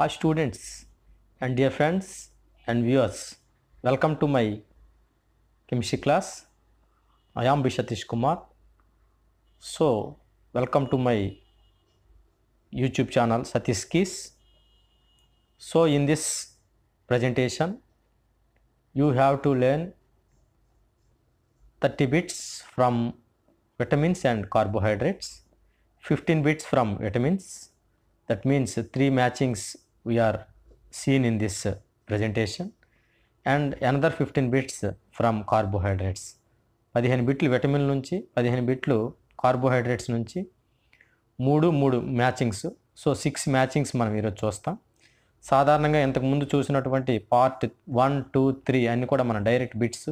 Hi students and dear friends and viewers. Welcome to my chemistry class. I am Vishal Kumar. So welcome to my YouTube channel Satish Kis. So in this presentation you have to learn 30 bits from vitamins and carbohydrates, 15 bits from vitamins that means 3 matchings we are seen in this uh, presentation and another 15 bits from carbohydrates పదిహేను బిట్లు vitamin నుంచి పదిహేను బిట్లు carbohydrates నుంచి మూడు మూడు matchings so six matchings మనం ఈరోజు చూస్తాం సాధారణంగా ఇంతకుముందు చూసినటువంటి పార్ట్ వన్ టూ త్రీ అన్నీ కూడా మన డైరెక్ట్ బిట్స్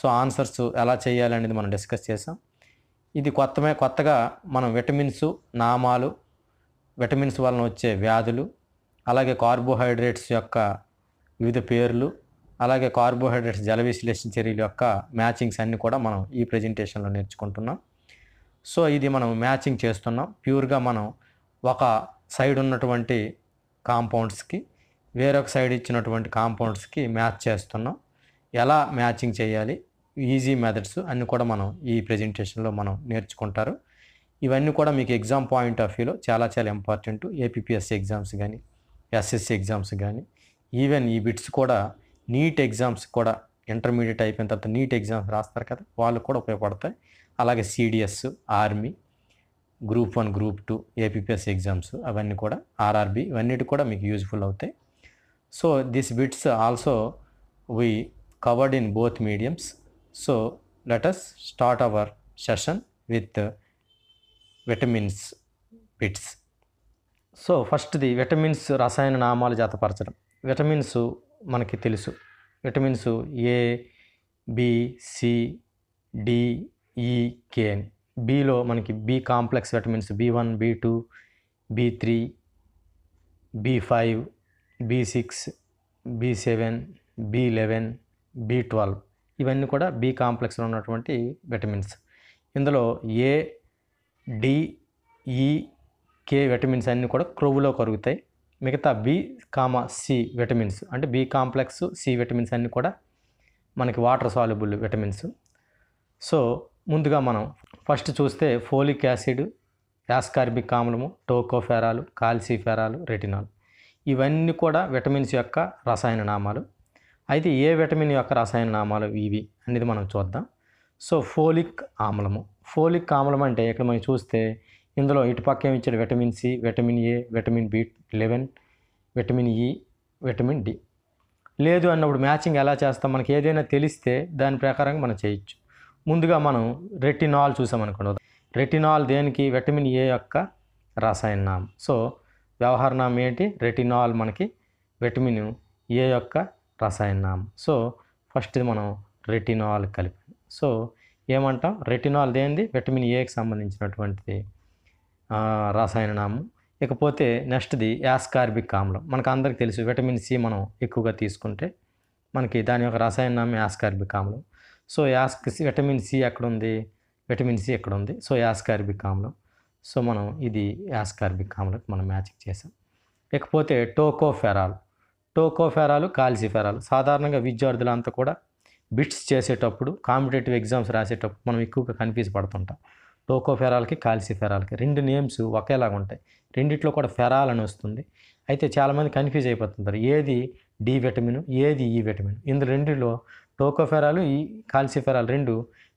సో ఆన్సర్స్ ఎలా చేయాలి అనేది మనం డిస్కస్ చేసాం ఇది కొత్తమే కొత్తగా మనం విటమిన్స్ నామాలు విటమిన్స్ వలన వచ్చే వ్యాధులు అలాగే కార్బోహైడ్రేట్స్ యొక్క వివిధ పేర్లు అలాగే కార్బోహైడ్రేట్స్ జల విశ్లేషణ చర్యల యొక్క మ్యాచింగ్స్ అన్నీ కూడా మనం ఈ ప్రజెంటేషన్లో నేర్చుకుంటున్నాం సో ఇది మనం మ్యాచింగ్ చేస్తున్నాం ప్యూర్గా మనం ఒక సైడ్ ఉన్నటువంటి కాంపౌండ్స్కి వేరొక సైడ్ ఇచ్చినటువంటి కాంపౌండ్స్కి మ్యాచ్ చేస్తున్నాం ఎలా మ్యాచింగ్ చేయాలి ఈజీ మెథడ్స్ అన్నీ కూడా మనం ఈ ప్రజెంటేషన్లో మనం నేర్చుకుంటారు ఇవన్నీ కూడా మీకు ఎగ్జామ్ పాయింట్ ఆఫ్ వ్యూలో చాలా చాలా ఇంపార్టెంట్ ఏపీపీఎస్సీ ఎగ్జామ్స్ కానీ ఎస్ఎస్సి ఎగ్జామ్స్ కానీ ఈవెన్ ఈ బిట్స్ కూడా నీట్ ఎగ్జామ్స్ కూడా ఇంటర్మీడియట్ అయిపోయిన తర్వాత నీట్ ఎగ్జామ్స్ రాస్తారు కదా వాళ్ళు కూడా ఉపయోగపడతాయి అలాగే CDS army group one group two APPS exams అవన్నీ కూడా ఆర్ఆర్బి ఇవన్నిటి కూడా మీకు యూజ్ఫుల్ అవుతాయి so this bits also we covered in both mediums so let's start our session with vitamins bits so ఫస్ట్ది విటమిన్స్ రసాయన నామాలు జాతపరచడం విటమిన్స్ మనకి తెలుసు vitamins A B C D E K అని బిలో మనకి B complex vitamins B one B two B three B five B six B seven B eleven B twelve ఇవన్నీ కూడా బి కాంప్లెక్స్లో ఉన్నటువంటి విటమిన్స్ ఇందులో ఏ డిఈ కే విటమిన్స్ అన్నీ కూడా క్రొవ్వులో కరుగుతాయి మిగతా బి కామ సి విటమిన్స్ అంటే బి కాంప్లెక్స్ సి విటమిన్స్ అన్నీ కూడా మనకి వాటర్ సాల్యుబుల్ విటమిన్స్ సో ముందుగా మనం ఫస్ట్ చూస్తే ఫోలిక్ యాసిడ్ యాస్కార్బిక్ ఆమ్లము టోకోఫెరాలు కాల్సిఫెరాలు రెటినాల్ ఇవన్నీ కూడా విటమిన్స్ యొక్క రసాయన నామాలు అయితే ఏ విటమిన్ యొక్క రసాయన నామాలు ఇవి అనేది మనం చూద్దాం సో ఫోలిక్ ఆమ్లము ఫోలిక్ ఆమ్లం అంటే ఇక్కడ మనం చూస్తే ఇందులో ఇటుపక్క ఏమి ఇచ్చాడు vitamin C vitamin A vitamin B eleven vitamin E vitamin D లేదు అన్నప్పుడు మ్యాచింగ్ ఎలా చేస్తాం మనకి ఏదైనా తెలిస్తే దాని ప్రకారంగా మనం చేయొచ్చు ముందుగా మనం రెటినాల్ చూసామనుకోండి రెటినాల్ దేనికి విటమిన్ ఏ యొక్క రసాయన నామం సో వ్యవహార నామం ఏంటి రెటినాల్ మనకి విటమిన్ ఏ యొక్క రసాయన నామం సో ఫస్ట్ మనం రెటినాల్ కలిపి సో ఏమంటాం రెటినాల్ దేనిది విటమిన్ ఏకి సంబంధించినటువంటిది రసాయన నామం ఇకపోతే నెక్స్ట్ది యాస్కార్బిక్ ఆమ్లం మనకు అందరికి తెలుసు విటమిన్ సి మనం ఎక్కువగా తీసుకుంటే మనకి దాని యొక్క రసాయన నామం యాస్కార్బిక్ ఆమ్లం సో యాస్ విటమిన్ సి ఎక్కడ ఉంది విటమిన్ సి ఎక్కడ ఉంది సో యాస్కార్బిక్ ఆమ్లం సో మనం ఇది యాస్కార్బిక్ ఆమ్లం మనం మ్యాచింగ్ చేసాం ఇకపోతే టోకోఫెరాల్ టోకోఫెరాలు కాల్సిఫెరాలు సాధారణంగా విద్యార్థులంతా కూడా బిట్స్ చేసేటప్పుడు కాంపిటేటివ్ ఎగ్జామ్స్ రాసేటప్పుడు మనం ఎక్కువగా కనిపించబడుతుంటాం టోకోఫెరాల్కి కాల్సిఫెరాల్కి రెండు నేమ్స్ ఒకేలాగా ఉంటాయి రెండిట్లో కూడా ఫెరాల్ అని వస్తుంది అయితే చాలామంది కన్ఫ్యూజ్ అయిపోతుంటారు ఏది డి విటమిన్ ఏది ఈ విటమిన్ ఇందులో రెండిలో టోకోఫెరాలు ఈ కాల్సిఫెరాల్ రెండు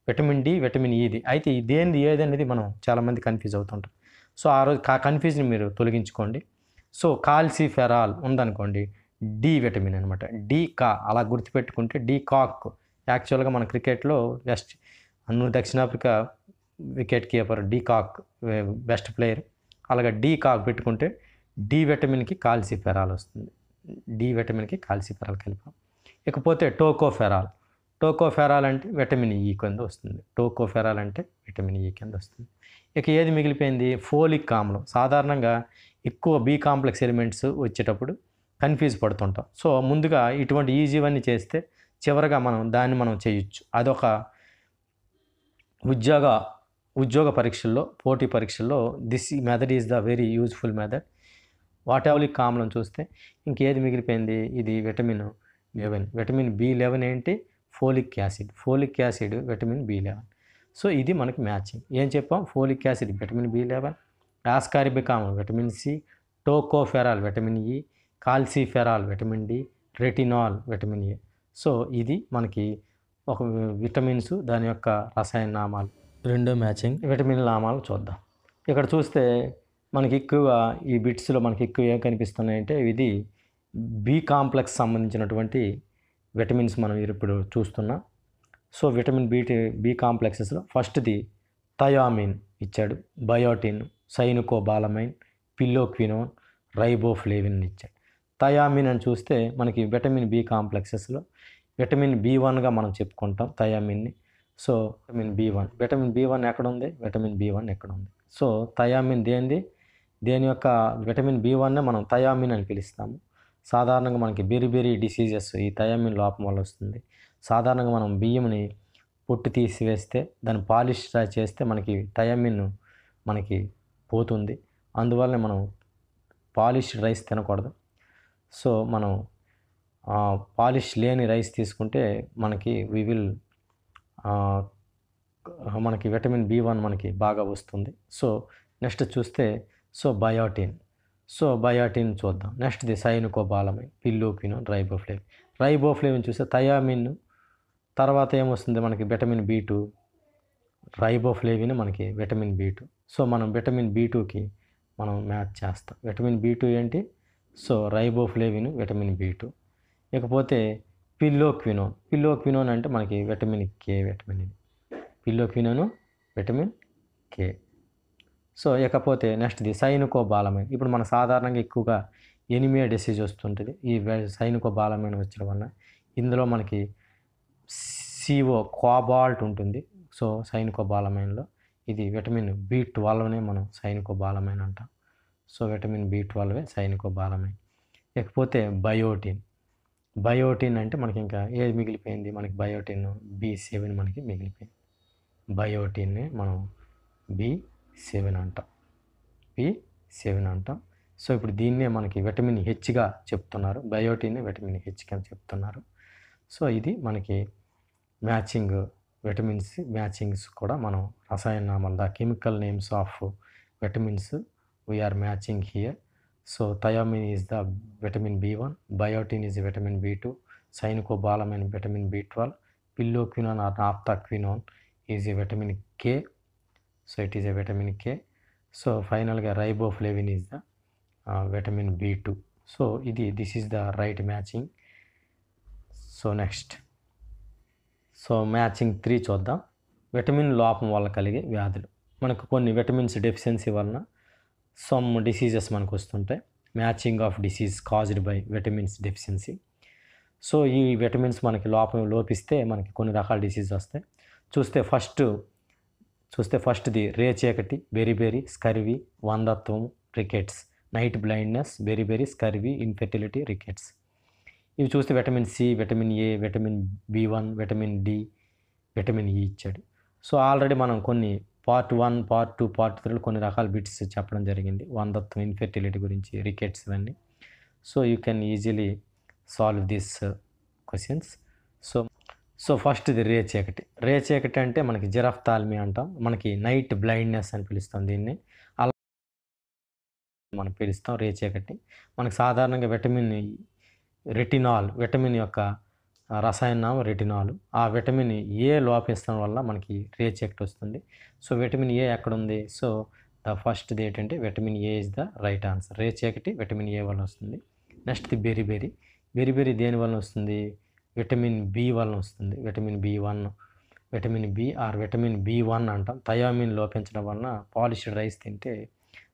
విటమిన్ డి విటమిన్ ఈది అయితే దేనిది ఏది అనేది మనం చాలామంది కన్ఫ్యూజ్ అవుతుంటారు సో ఆ రోజు ఆ కన్ఫ్యూజన్ మీరు తొలగించుకోండి సో కాల్సిఫెరాల్ ఉందనుకోండి డి విటమిన్ అనమాట డి కా అలా గుర్తుపెట్టుకుంటే డి కాక్ యాక్చువల్గా మన క్రికెట్లో వెస్ట్ దక్షిణాఫ్రికా wicket keeper Kock best player అలాగే కాక్ పెట్టుకుంటే డి విటమిన్కి ఫెరాల్ వస్తుంది డి విటమిన్కి ఫెరాల్ కలిపాం ఇకపోతే టోకో ఫెరాల్ టోకో ఫెరాల్ అంటే విటమిన్ ఈ e కింద వస్తుంది టోకో ఫెరాల్ అంటే విటమిన్ ఈ e కింద వస్తుంది ఇక ఏది మిగిలిపోయింది ఫోలిక్ ఆమ్లం సాధారణంగా ఎక్కువ బి కాంప్లెక్స్ ఎలిమెంట్స్ వచ్చేటప్పుడు కన్ఫ్యూజ్ పడుతుంటాం సో ముందుగా ఇటువంటి ఈజీవన్నీ చేస్తే చివరగా మనం దాన్ని మనం చేయొచ్చు అదొక ఉద్యోగ ఉద్యోగ పరీక్షల్లో పోటీ పరీక్షల్లో this method is the very useful method what ఎవరి కామన్ చూస్తే ఇంకేది మిగిలిపోయింది ఇది vitamin eleven vitamin B eleven ఏంటి folic acid folic acid vitamin B eleven so ఇది మనకి మ్యాచింగ్ ఏం చెప్పాం folic acid vitamin B eleven ascorbic ఆమ్లం vitamin C tocopherol vitamin E calciferol vitamin D retinol vitamin A so ఇది మనకి ఒక vitamins దాని యొక్క రసాయన నామాలు రెండో మ్యాచింగ్ విటమిన్ లామాలు చూద్దాం ఇక్కడ చూస్తే మనకి ఎక్కువగా ఈ బిట్స్లో మనకి ఎక్కువ ఏం కనిపిస్తున్నాయంటే ఇది బి కాంప్లెక్స్ సంబంధించినటువంటి విటమిన్స్ మనం ఇప్పుడు చూస్తున్నాం సో విటమిన్ బి బి కాంప్లెక్సెస్లో ఫస్ట్ది థయామిన్ ఇచ్చాడు బయోటిన్ సైనుకోబాలమైన్ పిల్లోక్వినోన్ రైబోఫ్లేవిన్ ఇచ్చాడు థయామిన్ అని చూస్తే మనకి విటమిన్ బి కాంప్లెక్సెస్లో విటమిన్ బి వన్గా మనం చెప్పుకుంటాం థయామిన్ని so vitamin B one vitamin B one ఎక్కడ ఉంది విటమిన్ బి వన్ ఎక్కడ ఉంది సో థయామిన్ దేనిది దేని యొక్క విటమిన్ బి వన్నే మనం థయామిన్ అని పిలుస్తాము సాధారణంగా మనకి బెరిబెరీ డిసీజెస్ ఈ థయామిన్ లోపం వల్ల వస్తుంది సాధారణంగా మనం బియ్యంని పొట్టు తీసివేస్తే దాన్ని పాలిష్ చేస్తే మనకి థయామిన్ మనకి పోతుంది అందువల్లనే మనం పాలిష్డ్ రైస్ తినకూడదు సో మనం పాలిష్ లేని రైస్ తీసుకుంటే మనకి వి విల్ మనకి విటమిన్ బి వన్ మనకి బాగా వస్తుంది సో నెక్స్ట్ చూస్తే సో బయోటిన్ సో బయోటిన్ చూద్దాం నెక్స్ట్ ది సైనుకోబాలమైన్ పిల్లోపినో రైబోఫ్లేవిన్ రైబోఫ్లేవిన్ చూస్తే థయామిన్ తర్వాత ఏమొస్తుంది మనకి విటమిన్ బి టూ రైబోఫ్లేవిన్ మనకి విటమిన్ బి టూ సో మనం విటమిన్ బి టూకి మనం మ్యాచ్ చేస్తాం విటమిన్ బి టూ ఏంటి so riboflavin vitamin B two ఇకపోతే పిల్లోక్వినోన్ పిల్లోక్వినోన్ అంటే మనకి విటమిన్ కే విటమిన్ ఇది పిల్లోక్వినోను విటమిన్ కే సో ఇకపోతే నెక్స్ట్ది బాలమైన్ ఇప్పుడు మన సాధారణంగా ఎక్కువగా ఎనిమియా డిసీజ్ వస్తుంటుంది ఈ సైనికో బాలమైన వచ్చడం వలన ఇందులో మనకి సిఓ కోబాల్ట్ ఉంటుంది సో సైనికో బాలమైన్లో ఇది విటమిన్ బి ట్వెల్వ్నే మనం సైనికో బాలమైన్ అంటాం సో విటమిన్ బి ట్వెల్వే బాలమైన్ ఇకపోతే బయోటిన్ బయోటిన్ అంటే మనకి ఇంకా ఏది మిగిలిపోయింది మనకి బయోటిన్ బి సెవెన్ మనకి మిగిలిపోయింది బయోటిన్ మనం బి సెవెన్ అంటాం బి సెవెన్ అంటాం సో ఇప్పుడు దీన్నే మనకి విటమిన్ హెచ్గా చెప్తున్నారు బయోటిన్ విటమిన్ హెచ్గా చెప్తున్నారు సో ఇది మనకి మ్యాచింగ్ విటమిన్స్ మ్యాచింగ్స్ కూడా మనం రసాయన the chemical names of vitamins we are matching here so thiamine is the vitamin B one biotin is vitamin B two cyanocobalamin vitamin B twelve phylloquinone or naphthoquinone is a vitamin K so it is a vitamin K so ఫైనల్గా riboflavin is the vitamin B two so ఇది this is the right matching so next so matching three చూద్దాం vitamin లోపం వల్ల కలిగే వ్యాధులు మనకు కొన్ని vitamins deficiency వలన సమ్ డిసీజెస్ మనకు వస్తుంటాయి matching of disease caused by vitamins deficiency so ఈ విటమిన్స్ మనకి లోపం లోపిస్తే మనకి కొన్ని రకాల డిసీజ్ వస్తాయి చూస్తే ఫస్ట్ చూస్తే ఫస్ట్ది రే చీకటి బెరీ స్కర్వి వందత్వం rickets night blindness beriberi scurvy infertility rickets ఇవి చూస్తే vitamin C vitamin A vitamin B one vitamin D vitamin E ఇచ్చాడు సో ఆల్రెడీ మనం కొన్ని part one part two part త్రీలో కొన్ని రకాల బిట్స్ చెప్పడం జరిగింది వందత్వం ఇన్ఫెర్టిలిటీ గురించి రికెట్స్ ఇవన్నీ so you can easily solve this questions so so first ఇది రే చీకటి రే చీకటి అంటే మనకి జిరాఫ్ తాల్మి అంటాం మనకి నైట్ బ్లైండ్నెస్ అని పిలుస్తాం దీన్ని అలా మనం పిలుస్తాం రే చీకటి మనకి సాధారణంగా విటమిన్ రెటినాల్ విటమిన్ యొక్క రసాయనం రెటినాల్ ఆ విటమిన్ ఏ లోపిస్తాం వల్ల మనకి రియాజెక్ట్ వస్తుంది సో విటమిన్ ఏ ఎక్కడ ఉంది సో ద ది ఏంటంటే vitamin A is the right answer రేచీకటి విటమిన్ ఏ వల్ల వస్తుంది the berry berry berry beriberi దేని వల్ల వస్తుంది విటమిన్ బి వల్ల వస్తుంది vitamin B one vitamin B or vitamin B one అంటాం థయామిన్ లోపించడం వలన పాలిష్డ్ రైస్ తింటే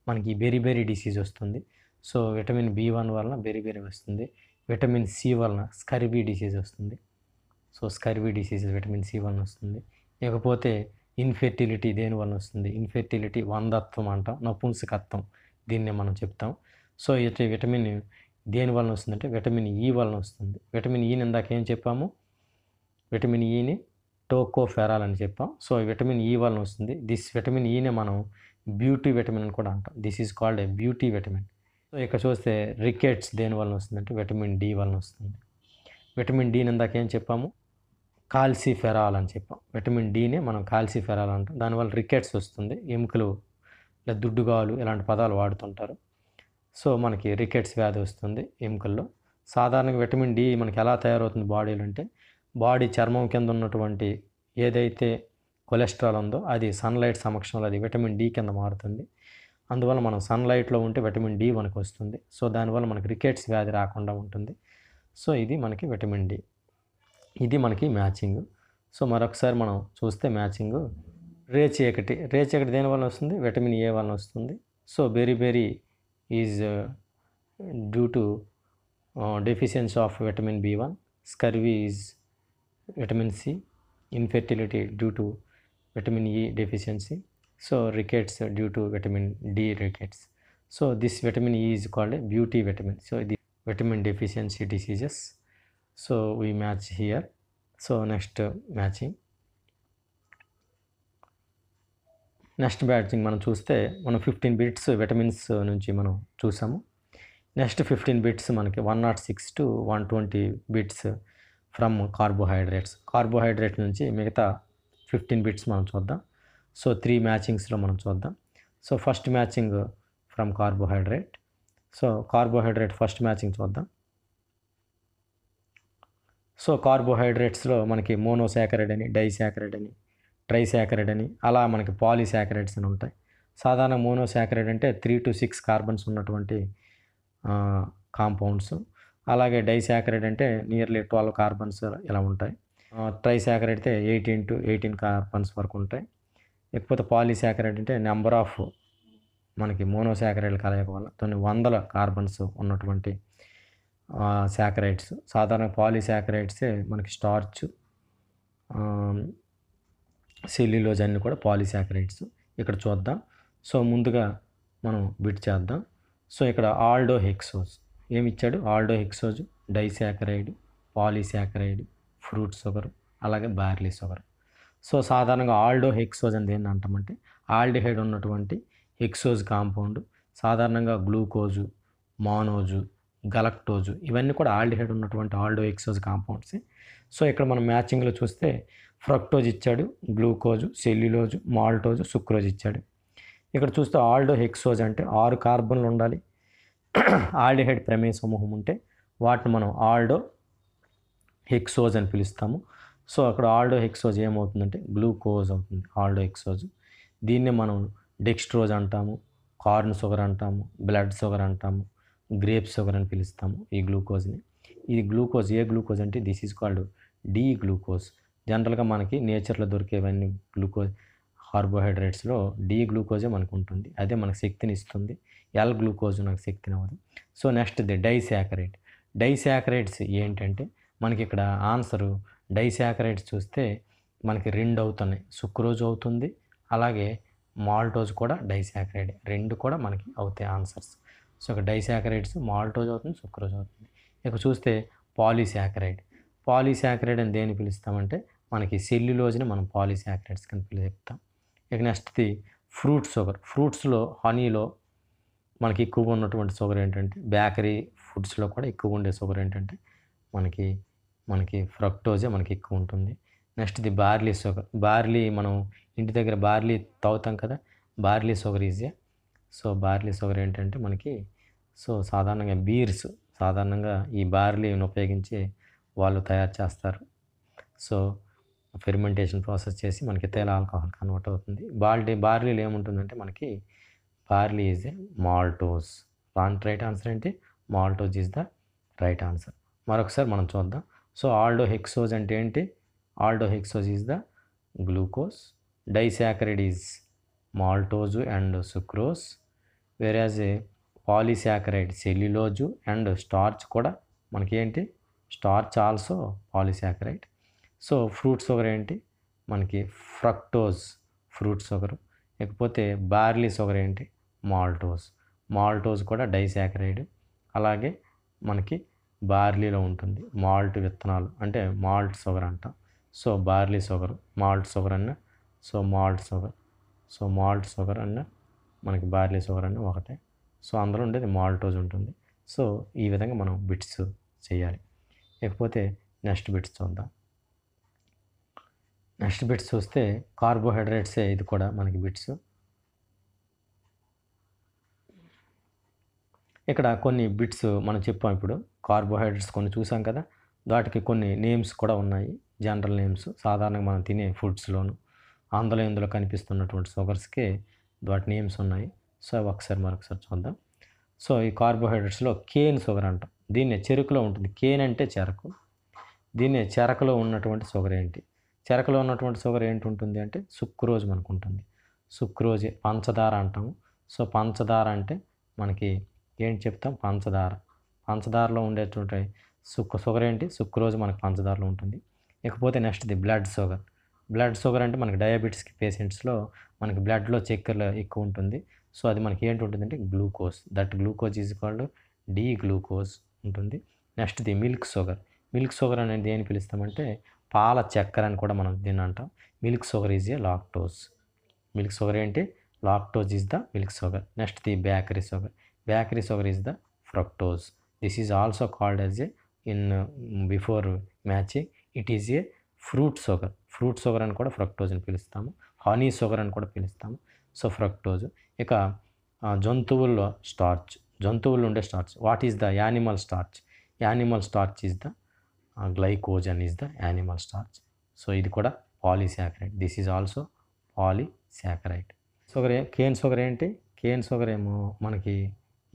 మనకి బెరీ బెరీ డిసీజ్ వస్తుంది సో విటమిన్ బి వన్ వలన బెరీ బెరీ వస్తుంది విటమిన్ సి వలన స్కర్వీ డిసీజ్ వస్తుంది so scurvy disease vitamin C వలన వస్తుంది లేకపోతే ఇన్ఫెర్టిలిటీ దేని వలన వస్తుంది ఇన్ఫెర్టిలిటీ వందత్వం అంటాం నపుంసకత్వం దీన్నే మనం చెప్తాం సో ఇటు విటమిన్ దేని వలన వస్తుందంటే విటమిన్ ఈ వలన వస్తుంది విటమిన్ ఈని ఇందాక ఏం చెప్పాము విటమిన్ ఈని టోకోఫెరాల్ అని చెప్పాం సో విటమిన్ ఈ వలన వస్తుంది దిస్ విటమిన్ ఈనే మనం బ్యూటీ విటమిన్ అని కూడా అంటాం this is called a beauty vitamin so ఇక్కడ చూస్తే రికెట్స్ దేని వలన వస్తుందంటే విటమిన్ డి వలన వస్తుంది విటమిన్ డిని ఇందాక ఏం చెప్పాము కాల్సిఫెరాల్ అని చెప్పాం విటమిన్ డినే మనం కాల్సిఫెరాల్ అంటాం దానివల్ల రికెట్స్ వస్తుంది ఎముకలు లేదా దుడ్డుగాలు ఇలాంటి పదాలు వాడుతుంటారు సో మనకి రికెట్స్ వ్యాధి వస్తుంది ఎముకల్లో సాధారణంగా విటమిన్ డి మనకి ఎలా తయారవుతుంది బాడీలో అంటే బాడీ చర్మం కింద ఉన్నటువంటి ఏదైతే కొలెస్ట్రాల్ ఉందో అది సన్లైట్ సమక్షంలో అది విటమిన్ డి కింద మారుతుంది అందువల్ల మనం సన్లైట్లో ఉంటే విటమిన్ డి మనకు వస్తుంది సో దానివల్ల మనకి రికెట్స్ వ్యాధి రాకుండా ఉంటుంది సో ఇది మనకి విటమిన్ డి ఇది మనకి మ్యాచింగ్ సో మరొకసారి మనం చూస్తే మ్యాచింగ్ రేచి చీకటి రేచి చీకటి దేని వల్ల వస్తుంది విటమిన్ ఏ వల్ల వస్తుంది so beriberi is due to deficiency of vitamin B one scurvy is vitamin C infertility due to vitamin E deficiency so rickets due to vitamin D rickets. So this vitamin E is called beauty vitamin. So the vitamin deficiency diseases. So we match here. So next uh, matching. Next matching మనం చూస్తే మనం fifteen bits vitamins నుంచి మనం చూసాము next fifteen bits మనకి one not six to one twenty bits from carbohydrates carbohydrate నుంచి మిగతా fifteen bits మనం చూద్దాం సో త్రీ మ్యాచింగ్స్లో మనం చూద్దాం so first matching from carbohydrate so carbohydrate first matching చూద్దాం సో కార్బోహైడ్రేట్స్లో మనకి మోనోసాకరైడ్ అని డైసాకరైడ్ అని ట్రైసాకరైడ్ అని అలా మనకి పాలిసాకరైడ్స్ అని ఉంటాయి సాధారణ మోనోసాకరైడ్ అంటే త్రీ టు సిక్స్ కార్బన్స్ ఉన్నటువంటి కాంపౌండ్స్ అలాగే డైసాకరైడ్ అంటే నియర్లీ ట్వెల్వ్ కార్బన్స్ ఇలా ఉంటాయి ట్రైసాకరైడ్ అయితే ఎయిటీన్ టు ఎయిటీన్ కార్బన్స్ వరకు ఉంటాయి లేకపోతే పాలీసాకరైడ్ అంటే నెంబర్ ఆఫ్ మనకి మోనోసాకరైడ్ కలయిక వల్ల కొన్ని వందల కార్బన్స్ ఉన్నటువంటి శాకరైడ్స్ సాధారణ పాలీసాకరైడ్సే మనకి స్టార్చ్ సెల్యులోజ్ అన్నీ కూడా పాలీసాకరైడ్స్ ఇక్కడ చూద్దాం సో ముందుగా మనం బిట్ చేద్దాం సో ఇక్కడ ఆల్డో హెక్సోజ్ ఏమిచ్చాడు aldohexose disaccharide polysaccharide fruit sugar అలాగే బార్లీ షుగర్ సో సాధారణంగా ఆల్డో హెక్సోజ్ అని దేన్ని అంటామంటే ఆల్డిహైడ్ ఉన్నటువంటి హెక్సోజ్ కాంపౌండ్ సాధారణంగా గ్లూకోజు మానోజు గలక్టోజు ఇవన్నీ కూడా ఆల్డిహైడ్ ఉన్నటువంటి ఆల్డో ఎక్సోజ్ కాంపౌండ్స్ సో ఇక్కడ మనం మ్యాచింగ్లో చూస్తే ఫ్రక్టోజ్ ఇచ్చాడు గ్లూకోజు సెల్యులోజు మాల్టోజు సుక్రోజ్ ఇచ్చాడు ఇక్కడ చూస్తే ఆల్డో హెక్సోజ్ అంటే ఆరు కార్బన్లు ఉండాలి ఆల్డిహైడ్ ప్రమేయ సమూహం ఉంటే వాటిని మనం ఆల్డో హెక్సోజ్ అని పిలుస్తాము సో అక్కడ ఆల్డో హెక్సోజ్ ఏమవుతుందంటే గ్లూకోజ్ అవుతుంది ఆల్డో హెక్సోజ్ దీన్నే మనం డెక్స్ట్రోజ్ అంటాము కార్న్ షుగర్ అంటాము బ్లడ్ షుగర్ అంటాము గ్రేప్ షుగర్ అని పిలుస్తాము ఈ గ్లూకోజ్ని ఇది గ్లూకోజ్ ఏ గ్లూకోజ్ అంటే this is called D glucose జనరల్గా మనకి నేచర్లో దొరికేవన్నీ గ్లూకోజ్ కార్బోహైడ్రేట్స్లో డి గ్లూకోజే మనకు ఉంటుంది అదే మనకు శక్తిని ఇస్తుంది ఎల్ గ్లూకోజ్ నాకు శక్తిని అవ్వదు సో నెక్స్ట్ది డైశాకరేట్ డైశాకరేట్స్ ఏంటంటే మనకి ఇక్కడ ఆన్సరు డైసాకరైడ్స్ చూస్తే మనకి రెండు అవుతున్నాయి సుక్రోజ్ అవుతుంది అలాగే మాల్టోజ్ కూడా డైసాకరైడ్ రెండు కూడా మనకి అవుతాయి ఆన్సర్స్ సో ఇక డైసాకరైడ్స్ మాల్టోజ్ అవుతుంది సుక్రోజ్ అవుతుంది ఇక చూస్తే పాలీసాకరైడ్ పాలీసాకరైడ్ అని దేని పిలుస్తామంటే మనకి సెల్యులోజ్ని మనం పాలీసాకరైడ్స్ కింద పిలుస్తాం ఇక నెక్స్ట్ది ఫ్రూట్ షుగర్ ఫ్రూట్స్లో హనీలో మనకి ఎక్కువగా ఉన్నటువంటి షుగర్ ఏంటంటే బేకరీ ఫుడ్స్లో కూడా ఎక్కువగా ఉండే షుగర్ ఏంటంటే మనకి మనకి ఫ్రక్టోజే మనకి ఎక్కువ ఉంటుంది నెక్స్ట్ ఇది బార్లీ షుగర్ బార్లీ మనం ఇంటి దగ్గర బార్లీ తాగుతాం కదా బార్లీ షుగర్ ఈజే సో బార్లీ షుగర్ ఏంటంటే మనకి సో సాధారణంగా బీర్స్ సాధారణంగా ఈ బార్లీని ఉపయోగించి వాళ్ళు తయారు చేస్తారు సో ఫెర్మెంటేషన్ ప్రాసెస్ చేసి మనకి తేల ఆల్కహాల్ కన్వర్ట్ అవుతుంది బార్లీ బార్లీలో ఏముంటుందంటే మనకి barley is a maltose right answer ఏంటి maltose is the right answer మరొకసారి మనం చూద్దాం సో ఆల్డో హెక్సోజ్ అంటే ఏంటి aldohexose is the glucose disaccharide is maltose and sucrose whereas polysaccharide cellulose and starch కూడా మనకి ఏంటి starch also polysaccharide so fruit sugar ఏంటి మనకి ఫ్రక్టోజ్ ఫ్రూట్ షుగర్ లేకపోతే బార్లీ షుగర్ ఏంటి మాల్టోజ్ మాల్టోజ్ కూడా డైసాకరైడ్ అలాగే మనకి బార్లీలో ఉంటుంది మాల్ట్ విత్తనాలు అంటే మాల్ట్ షుగర్ అంట so barley sugar malt sugar అన్న so malt sugar so malt sugar అన్న మనకి బార్లీ షుగర్ అన్న ఒకటే సో అందులో ఉండేది మాల్టోజ్ ఉంటుంది సో ఈ విధంగా మనం బిట్స్ చేయాలి లేకపోతే నెక్స్ట్ బిట్స్ చూద్దాం నెక్స్ట్ బిట్స్ చూస్తే కార్బోహైడ్రేట్సే ఇది కూడా మనకి బిట్స్ ఇక్కడ కొన్ని బిట్స్ మనం చెప్పాం ఇప్పుడు కార్బోహైడ్రేట్స్ కొన్ని చూసాం కదా వాటికి కొన్ని నేమ్స్ కూడా ఉన్నాయి జనరల్ నేమ్స్ సాధారణంగా మనం తినే ఫుడ్స్లోను అందులో ఇందులో కనిపిస్తున్నటువంటి షుగర్స్కి వాటి నేమ్స్ ఉన్నాయి సో ఒకసారి మరొకసారి చూద్దాం సో ఈ కార్బోహైడ్రేట్స్లో కేన్ షుగర్ అంటాం దీన్ని చెరుకులో ఉంటుంది కేన్ అంటే చెరకు దీన్ని చెరకులో ఉన్నటువంటి షుగర్ ఏంటి చెరకులో ఉన్నటువంటి షుగర్ ఏంటి ఉంటుంది అంటే సుక్రోజ్ మనకు ఉంటుంది సుక్రోజ్ పంచదార అంటాము సో పంచదార అంటే మనకి ఏంటి చెప్తాం పంచదార పంచదారలో ఉండేటువంటి సుక్ షుగర్ ఏంటి రోజు మనకు పంచదారలో ఉంటుంది ఇకపోతే నెక్స్ట్ది బ్లడ్ షుగర్ బ్లడ్ షుగర్ అంటే మనకి డయాబెటీస్కి పేషెంట్స్లో మనకి బ్లడ్లో చక్కెర ఎక్కువ ఉంటుంది సో అది మనకి ఏంటి ఉంటుంది అంటే glucose that glucose is called D glucose ఉంటుంది నెక్స్ట్ది మిల్క్ షుగర్ మిల్క్ షుగర్ అనేది ఏం పిలుస్తామంటే పాల చక్కెర అని కూడా మనం దీన్ని అంటాం milk sugar is a lactose milk sugar ఏంటి lactose is the milk sugar next ది bakery sugar bakery sugar is the fructose this is also called as a in before matching it is a fruit sugar fruit sugar అని కూడా fructose అని పిలుస్తాము హానీ sugar అని కూడా పిలుస్తాము so fructose ఇక జంతువుల్లో స్టార్చ్ జంతువుల్లో ఉండే starch what is the animal starch animal starch is the glycogen is the animal starch so ఇది కూడా polysaccharide this is also polysaccharide sugar cane sugar ఏంటి కేన్ షుగర్ ఏమో మనకి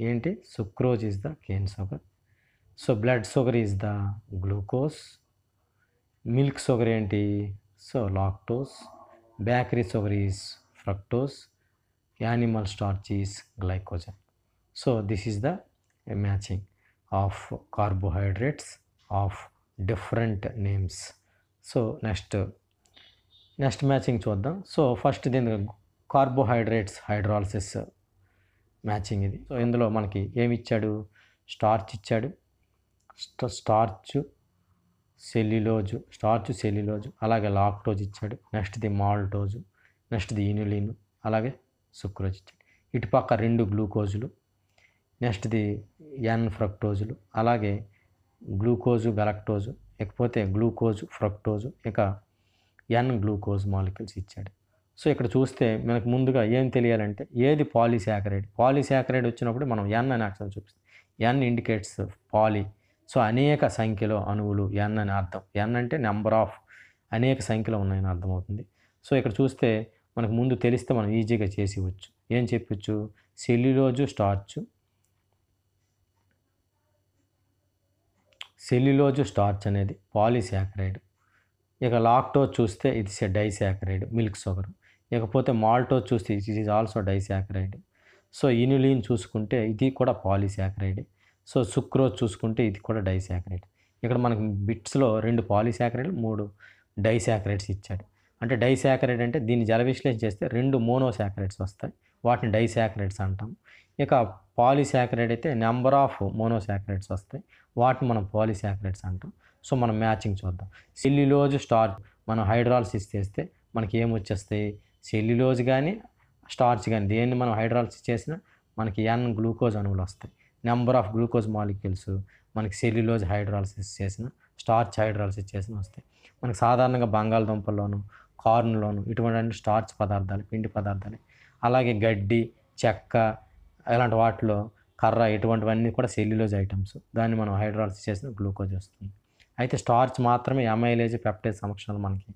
ఏంటి sucrose is the cane sugar so blood sugar is the glucose milk sugar ఏంటి so lactose bakery sugar is fructose animal starch is glycogen so this is the matching of carbohydrates of different names so next next matching చూద్దాం so first దీని carbohydrates hydrolysis matching ఇది so ఇందులో మనకి ఏమి ఇచ్చాడు starch ఇచ్చాడు starch cellulose starch cellulose అలాగే lactose ఇచ్చాడు నెక్స్ట్ ది మాల్టోజు నెక్స్ట్ ది ఇనులిన్ అలాగే సుక్రోజ్ ఇచ్చాడు ఇటుపక్క రెండు గ్లూకోజులు నెక్స్ట్ ది ఎన్ ఫ్రక్టోజులు అలాగే గ్లూకోజు గలక్టోజు ఇకపోతే గ్లూకోజు ఫ్రక్టోజు ఇక ఎన్ గ్లూకోజ్ మాలిక్యూల్స్ ఇచ్చాడు సో ఇక్కడ చూస్తే మనకు ముందుగా ఏం తెలియాలంటే ఏది పాలీసాకరైడ్ పాలీసాకరైడ్ వచ్చినప్పుడు మనం ఎన్ అని అర్థం చూపిస్తాం ఎన్ ఇండికేట్స్ పాలీ సో అనేక సంఖ్యలో అణువులు ఎన్ అని అర్థం ఎన్ అంటే నెంబర్ ఆఫ్ అనేక సంఖ్యలో ఉన్నాయని అర్థమవుతుంది సో ఇక్కడ చూస్తే మనకు ముందు తెలిస్తే మనం ఈజీగా చేసివచ్చు ఏం చెప్పచ్చు సెల్యులోజు స్టార్చ్ సెల్యులోజు స్టార్చ్ అనేది పాలీసాకరైడ్ ఇక లాక్టోజ్ చూస్తే ఇది ఎ డైసాకరైడ్ మిల్క్ షుగర్ ఇకపోతే మాల్టో చూస్తే it is also disaccharide so inulin చూసుకుంటే ఇది కూడా పాలిసాక్రైడ్ సో సుక్రోజ్ చూసుకుంటే ఇది కూడా డైసాక్రైడ్ ఇక్కడ మనకి బిట్స్లో రెండు పాలిసాక్రైడ్ మూడు డైసాక్రైడ్స్ ఇచ్చాడు అంటే డైసాక్రైడ్ అంటే దీన్ని జల విశ్లేషణ చేస్తే రెండు మోనోసాక్రైడ్స్ వస్తాయి వాటిని డైసాక్రైడ్స్ అంటాం ఇక పాలిసాక్రైడ్ అయితే నెంబర్ ఆఫ్ మోనోసాక్రైడ్స్ వస్తాయి వాటిని మనం పాలిసాక్రైడ్స్ అంటాం సో మనం మ్యాచింగ్ చూద్దాం సిల్లిలోజ్ స్టార్ మనం హైడ్రాలసిస్ చేస్తే మనకి ఏమొచ్చేస్తాయి సెల్యులోజ్ కానీ స్టార్చ్ కానీ దేన్ని మనం హైడ్రాలసిస్ చేసినా మనకి ఎన్ గ్లూకోజ్ అణువులు వస్తాయి నెంబర్ ఆఫ్ గ్లూకోజ్ మాలిక్యూల్స్ మనకి సెల్యులోజ్ హైడ్రాలసిస్ చేసిన స్టార్చ్ హైడ్రాలసిస్ చేసిన వస్తాయి మనకి సాధారణంగా బంగాళదుంపల్లోను కార్న్లోను ఇటువంటి స్టార్చ్ పదార్థాలు పిండి పదార్థాలు అలాగే గడ్డి చెక్క ఇలాంటి వాటిలో కర్ర ఇటువంటివన్నీ కూడా సెల్యులోజ్ ఐటమ్స్ దాన్ని మనం హైడ్రాలసిస్ చేసిన గ్లూకోజ్ వస్తుంది అయితే స్టార్చ్ మాత్రమే ఎమైలేజ్ పెప్టైజ్ సమక్షంలో మనకి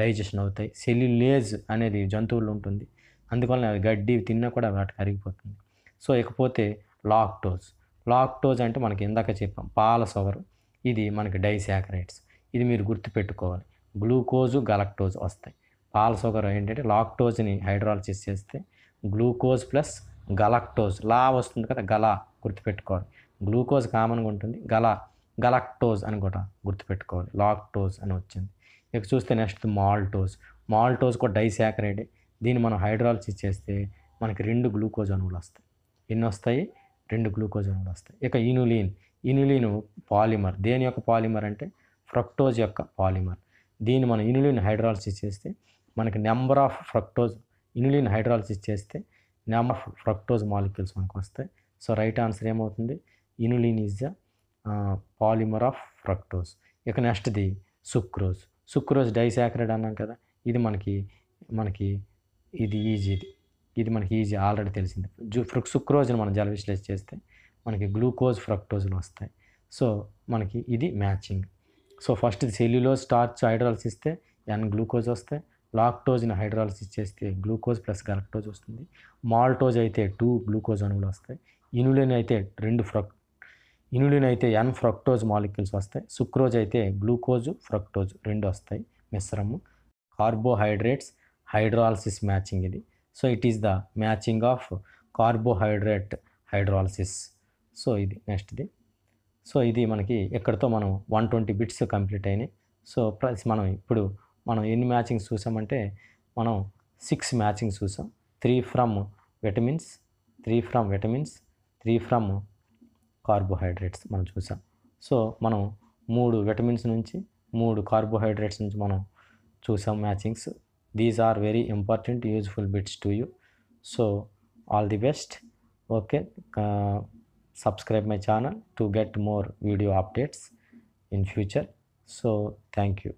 డైజెషన్ అవుతాయి సెల్యులేజ్ అనేది జంతువులు ఉంటుంది అందువల్ల అవి గడ్డి తిన్నా కూడా వాటి కరిగిపోతుంది సో ఇకపోతే లాక్టోజ్ లాక్టోజ్ అంటే మనకి ఇందాక చెప్పాం పాల సొవరు ఇది మనకి డైసాకరైట్స్ ఇది మీరు గుర్తుపెట్టుకోవాలి గ్లూకోజు గలక్టోజ్ వస్తాయి పాల సుగర్ ఏంటంటే లాక్టోజ్ని హైడ్రాలసిస్ చేస్తే గ్లూకోజ్ ప్లస్ గలక్టోజ్ లా వస్తుంది కదా గలా గుర్తుపెట్టుకోవాలి గ్లూకోజ్ కామన్గా ఉంటుంది గలా గలక్టోజ్ అని కూడా గుర్తుపెట్టుకోవాలి లాక్టోజ్ అని వచ్చింది ఇక చూస్తే నెక్స్ట్ మాల్టోస్ మాల్టోస్ కూడా డైసాకరైడ్ దీన్ని మనం హైడ్రాలసిస్ చేస్తే మనకి రెండు గ్లూకోజ్ అణువులు వస్తాయి ఎన్ని వస్తాయి రెండు గ్లూకోజ్ అణువులు వస్తాయి ఇక ఇనులీన్ ఇనులీన్ పాలిమర్ దేని యొక్క పాలిమర్ అంటే ఫ్రక్టోజ్ యొక్క పాలిమర్ దీన్ని మనం ఇనులీన్ హైడ్రాలసిస్ చేస్తే మనకి number of fructose inulin hydrolysis చేస్తే నెంబర్ ఆఫ్ ఫ్రక్టోజ్ మాలిక్యూల్స్ మనకు వస్తాయి సో రైట్ ఆన్సర్ ఏమవుతుంది inulin is the polymer of fructose ఇక నెక్స్ట్ది సుక్రోజ్ సుక్రోజ్ డైసాక్రైడ్ అన్నాం కదా ఇది మనకి మనకి ఇది ఈజీ ఇది మనకి ఈజీ ఆల్రెడీ తెలిసింది జూ ఫ్రుక్ సుక్రోజ్ని మనం జల విశ్లేష చేస్తే మనకి గ్లూకోజ్ ఫ్రక్టోజ్లు వస్తాయి సో మనకి ఇది మ్యాచింగ్ సో ఫస్ట్ ఇది సెల్యులోజ్ స్టార్చ్ హైడ్రాల్స్ ఇస్తే ఎన్ గ్లూకోజ్ వస్తాయి లాక్టోజ్ని హైడ్రాలసిస్ చేస్తే గ్లూకోజ్ ప్లస్ గలక్టోజ్ వస్తుంది మాల్టోజ్ అయితే టూ గ్లూకోజ్ అణువులు వస్తాయి ఇనులిన్ అయితే రెండు ఫ్రక్ ఇనులిన్ అయితే ఎన్ ఫ్రక్టోజ్ మాలిక్యూల్స్ వస్తాయి సుక్రోజ్ అయితే గ్లూకోజ్ ఫ్రక్టోజ్ రెండు వస్తాయి మిశ్రము కార్బోహైడ్రేట్స్ హైడ్రాలసిస్ మ్యాచింగ్ ఇది so it is the matching of carbohydrate hydrolysis so ఇది నెక్స్ట్ది సో ఇది మనకి ఇక్కడతో మనం వన్ ట్వంటీ బిట్స్ కంప్లీట్ అయినాయి సో ప్లస్ మనం ఇప్పుడు మనం ఎన్ని మ్యాచింగ్స్ చూసామంటే మనం సిక్స్ మ్యాచింగ్స్ చూసాం three from vitamins three from vitamins three from carbohydrates మనం చూసాం సో మనం మూడు విటమిన్స్ నుంచి మూడు కార్బోహైడ్రేట్స్ నుంచి మనం చూసాం matchings these are very important useful bits to you so all the best okay subscribe my channel to get more video updates in future so thank you